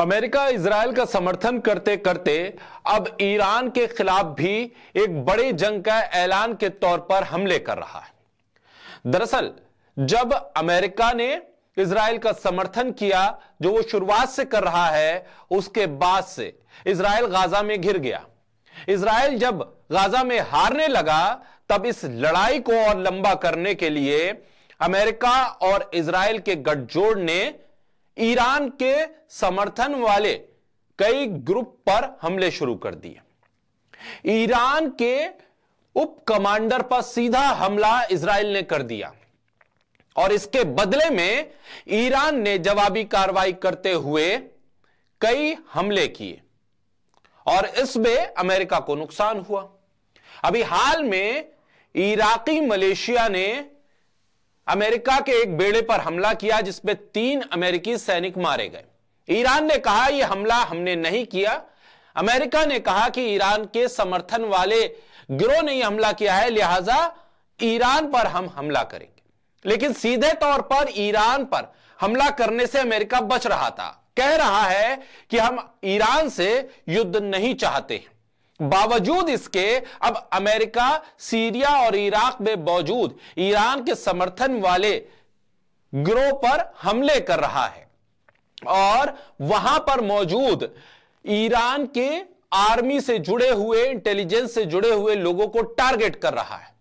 America Israel का समर्थन करते करते अब ईरान के खिलाफ भी एक बड़े जंग का ऐलान के तौर पर हमले कर रहा है दरअसल जब अमेरिका ने इसराइल का समर्थन किया जो वो शुरुआत से कर रहा है उसके बाद से इसराइल गाजा में घिर गया इसराइल जब गाजा में हारने लगा तब इस लड़ाई को और लंबा करने के लिए अमेरिका और इसराइल के गठजोड़ ने ईरान के समर्थन वाले कई ग्रुप पर हमले शुरू कर दिए ईरान के उप कमांडर पर सीधा हमला इसराइल ने कर दिया और इसके बदले में ईरान ने जवाबी कार्रवाई करते हुए कई हमले किए और इसमें अमेरिका को नुकसान हुआ अभी हाल में इराकी मलेशिया ने अमेरिका के एक बेड़े पर हमला किया जिसमें तीन अमेरिकी सैनिक मारे गए ईरान ने कहा यह हमला हमने नहीं किया अमेरिका ने कहा कि ईरान के समर्थन वाले गिरोह ने यह हमला किया है लिहाजा ईरान पर हम हमला करेंगे लेकिन सीधे तौर पर ईरान पर हमला करने से अमेरिका बच रहा था कह रहा है कि हम ईरान से युद्ध नहीं चाहते हैं बावजूद इसके अब अमेरिका सीरिया और इराक में मौजूद ईरान के समर्थन वाले ग्रोह पर हमले कर रहा है और वहां पर मौजूद ईरान के आर्मी से जुड़े हुए इंटेलिजेंस से जुड़े हुए लोगों को टारगेट कर रहा है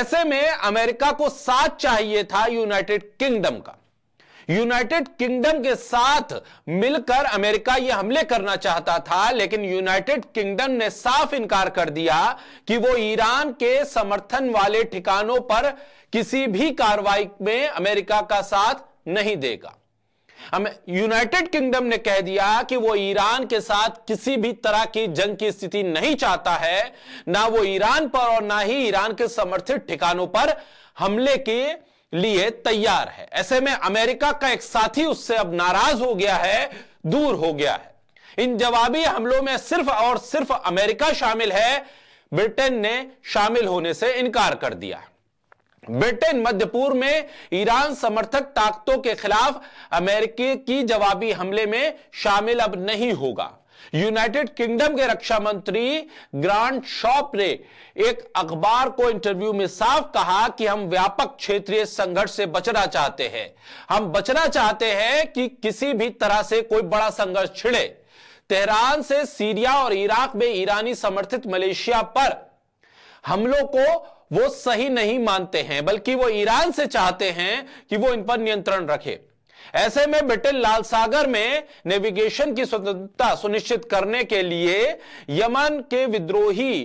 ऐसे में अमेरिका को साथ चाहिए था यूनाइटेड किंगडम का यूनाइटेड किंगडम के साथ मिलकर अमेरिका यह हमले करना चाहता था लेकिन यूनाइटेड किंगडम ने साफ इनकार कर दिया कि वो ईरान के समर्थन वाले ठिकानों पर किसी भी कार्रवाई में अमेरिका का साथ नहीं देगा यूनाइटेड किंगडम ने कह दिया कि वो ईरान के साथ किसी भी तरह की जंग की स्थिति नहीं चाहता है ना वो ईरान पर और ना ही ईरान के समर्थित ठिकानों पर हमले के लिए तैयार है ऐसे में अमेरिका का एक साथी उससे अब नाराज हो गया है दूर हो गया है इन जवाबी हमलों में सिर्फ और सिर्फ अमेरिका शामिल है ब्रिटेन ने शामिल होने से इनकार कर दिया है ब्रिटेन मध्य पूर्व में ईरान समर्थक ताकतों के खिलाफ अमेरिकी की जवाबी हमले में शामिल अब नहीं होगा यूनाइटेड किंगडम के रक्षा मंत्री ग्रांट शॉप ने एक अखबार को इंटरव्यू में साफ कहा कि हम व्यापक क्षेत्रीय संघर्ष से बचना चाहते हैं हम बचना चाहते हैं कि किसी भी तरह से कोई बड़ा संघर्ष छिड़े तेहरान से सीरिया और इराक में ईरानी समर्थित मलेशिया पर हमलों को वो सही नहीं मानते हैं बल्कि वो ईरान से चाहते हैं कि वो इन पर नियंत्रण रखे ऐसे में ब्रिटेन लाल सागर में नेविगेशन की स्वतंत्रता सुनिश्चित करने के लिए यमन के विद्रोही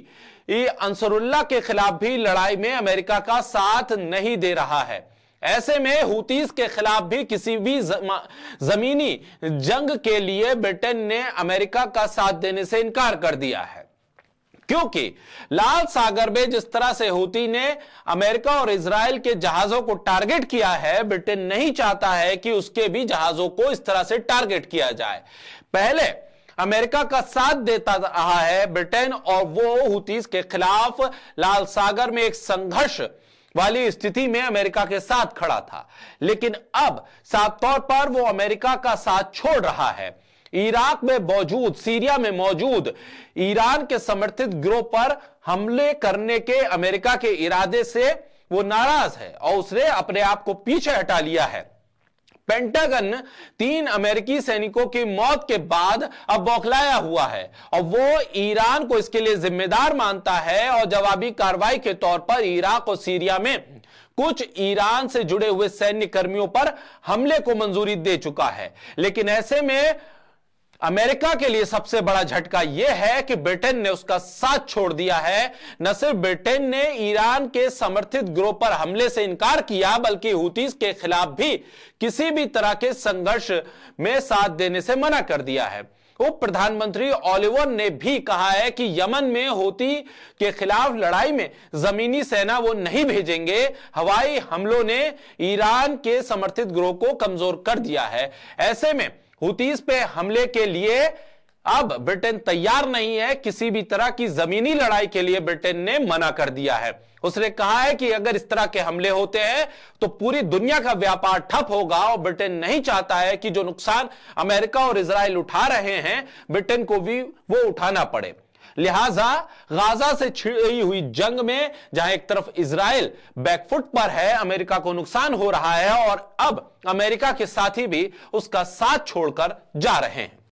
अंसरुल्ला के खिलाफ भी लड़ाई में अमेरिका का साथ नहीं दे रहा है ऐसे में हुतीस के खिलाफ भी किसी भी जमीनी जंग के लिए ब्रिटेन ने अमेरिका का साथ देने से इनकार कर दिया है क्योंकि लाल सागर में जिस तरह से हूती ने अमेरिका और इसराइल के जहाजों को टारगेट किया है ब्रिटेन नहीं चाहता है कि उसके भी जहाजों को इस तरह से टारगेट किया जाए पहले अमेरिका का साथ देता रहा है ब्रिटेन और वो हुतीस के खिलाफ लाल सागर में एक संघर्ष वाली स्थिति में अमेरिका के साथ खड़ा था लेकिन अब साफ तौर पर वो अमेरिका का साथ छोड़ रहा है इराक में मौजूद सीरिया में मौजूद ईरान के समर्थित ग्रोह पर हमले करने के अमेरिका के इरादे से वो नाराज है और उसने अपने आप को पीछे हटा लिया है पेंटागन तीन अमेरिकी सैनिकों की मौत के बाद अब बौखलाया हुआ है और वो ईरान को इसके लिए जिम्मेदार मानता है और जवाबी कार्रवाई के तौर पर इराक और सीरिया में कुछ ईरान से जुड़े हुए सैन्य कर्मियों पर हमले को मंजूरी दे चुका है लेकिन ऐसे में अमेरिका के लिए सबसे बड़ा झटका यह है कि ब्रिटेन ने उसका साथ छोड़ दिया है न सिर्फ ब्रिटेन ने ईरान के समर्थित ग्रोह पर हमले से इनकार किया बल्कि हुतीस के खिलाफ भी किसी भी तरह के संघर्ष में साथ देने से मना कर दिया है उप प्रधानमंत्री ओलिवर ने भी कहा है कि यमन में होती के खिलाफ लड़ाई में जमीनी सेना वो नहीं भेजेंगे हवाई हमलों ने ईरान के समर्थित ग्रोह को कमजोर कर दिया है ऐसे में हुतीस पे हमले के लिए अब ब्रिटेन तैयार नहीं है किसी भी तरह की जमीनी लड़ाई के लिए ब्रिटेन ने मना कर दिया है उसने कहा है कि अगर इस तरह के हमले होते हैं तो पूरी दुनिया का व्यापार ठप होगा और ब्रिटेन नहीं चाहता है कि जो नुकसान अमेरिका और इसराइल उठा रहे हैं ब्रिटेन को भी वो उठाना पड़े लिहाजा गाजा से छिड़ी हुई जंग में जहां एक तरफ इसराइल बैकफुट पर है अमेरिका को नुकसान हो रहा है और अब अमेरिका के साथी भी उसका साथ छोड़कर जा रहे हैं